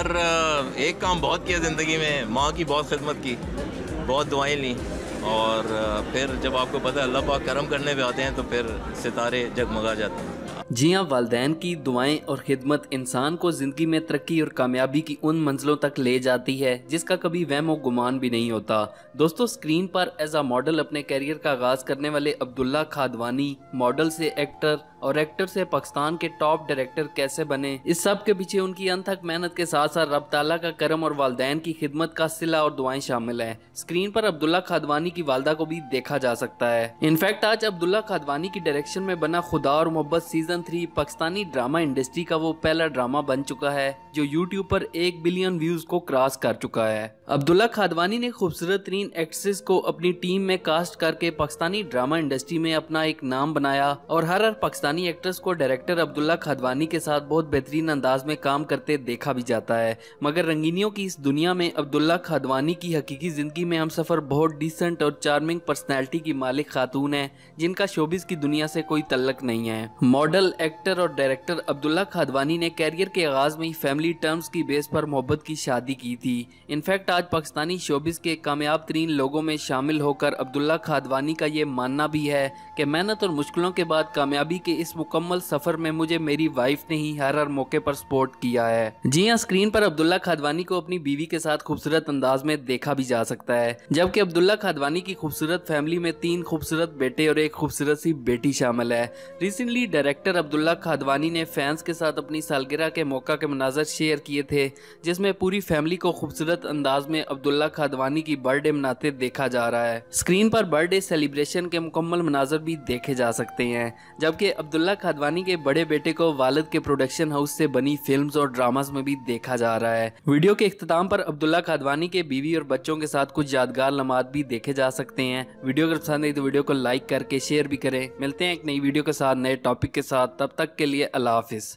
यार एक काम बहुत किया ज़िंदगी में माँ की बहुत खिदमत की बहुत दुआएं ली और फिर जब आपको पता है अल्लाह पाक करम करने पर आते हैं तो फिर सितारे जगमगा जाते हैं जी हाँ वालदेन की दुआएं और खिदमत इंसान को ज़िंदगी में तरक्की और कामयाबी की उन मंजिलों तक ले जाती है जिसका कभी वहम गुमान भी नहीं होता दोस्तों स्क्रीन पर एज अ मॉडल अपने कैरियर का आगाज़ करने वाले अब्दुल्ला खादवानी मॉडल से एक्टर और एक्टर से पाकिस्तान के टॉप डायरेक्टर कैसे बने इस सब के पीछे उनकी अनथक मेहनत के साथ साथ रब तला का करम और वालदेन की खिदमत का सिला और दुआएं शामिल है स्क्रीन पर अब्दुल्ला खादवानी की वालदा को भी देखा जा सकता है इनफैक्ट आज अब्दुल्ला खादवानी की डायरेक्शन में बना Khuda Aur Mohabbat season three Pakistani drama industry का वो पहला ड्रामा बन चुका है जो यूट्यूब पर एक बिलियन व्यूज को क्रॉस कर चुका है अब्दुल्ला खादवानी ने खूबसूरत तरीन एक्ट्रेस को अपनी टीम में कास्ट करके पाकिस्तानी ड्रामा इंडस्ट्री में अपना एक नाम बनाया और हर हर पाकिस्तानी एक्ट्रेस को डायरेक्टर अब्दुल्ला खादवानी के साथ बहुत बेहतरीन अंदाज में काम करते देखा भी जाता है मगर रंगीनियों की इस दुनिया में अब्दुल्ला खादवानी की हकीकी जिंदगी में हम सफर बहुत डिसेंट और चार्मिंग पर्सनैलिटी की मालिक खातून है जिनका शोबिस की दुनिया से कोई तल्लक नहीं है मॉडल प्रोफेशनल एक्टर और डायरेक्टर अब्दुल्ला खादवानी ने कैरियर के आगाज में ही फैमिली टर्म्स की बेस पर मोहब्बत की शादी की थी इनफैक्ट आज पाकिस्तानी शोबिस के कामयाब तरीन लोगों में शामिल होकर अब्दुल्ला खादवानी का ये मानना भी है कि मेहनत और मुश्किलों के बाद कामयाबी के इस मुकम्मल सफर में मुझे मेरी वाइफ ने ही हर हर मौके पर सपोर्ट किया है जी हाँ स्क्रीन पर अब्दुल्ला खादवानी को अपनी बीवी के साथ खूबसूरत अंदाज में देखा भी जा सकता है जबकि अब्दुल्ला खादवानी की खूबसूरत फैमिली में तीन खूबसूरत बेटे और एक खूबसूरत सी बेटी शामिल है recently director singer Abdullah Khadwani ने फैंस के साथ अपनी सालगिरह के मौका के मनाजर शेयर किए थे जिसमें पूरी फैमिली को खूबसूरत अंदाज में अब्दुल्ला खादवानी की बर्थडे मनाते देखा जा रहा है स्क्रीन पर बर्थडे सेलिब्रेशन के मुकम्मल मनाजर भी देखे जा सकते हैं जबकि अब्दुल्ला खादवानी के बड़े बेटे को वालद के प्रोडक्शन हाउस से बनी फिल्म और ड्रामाज में भी देखा जा रहा है वीडियो के अख्ताम पर अब्दुल्ला खादवानी के बीवी और बच्चों के साथ कुछ यादगार लमात भी देखे जा सकते हैं वीडियो अगर पसंद आई तो वीडियो को लाइक करके शेयर भी करें मिलते हैं एक नई वीडियो के साथ नए टॉपिक के साथ साथ तब तक के लिए अल्लाह हाफिज़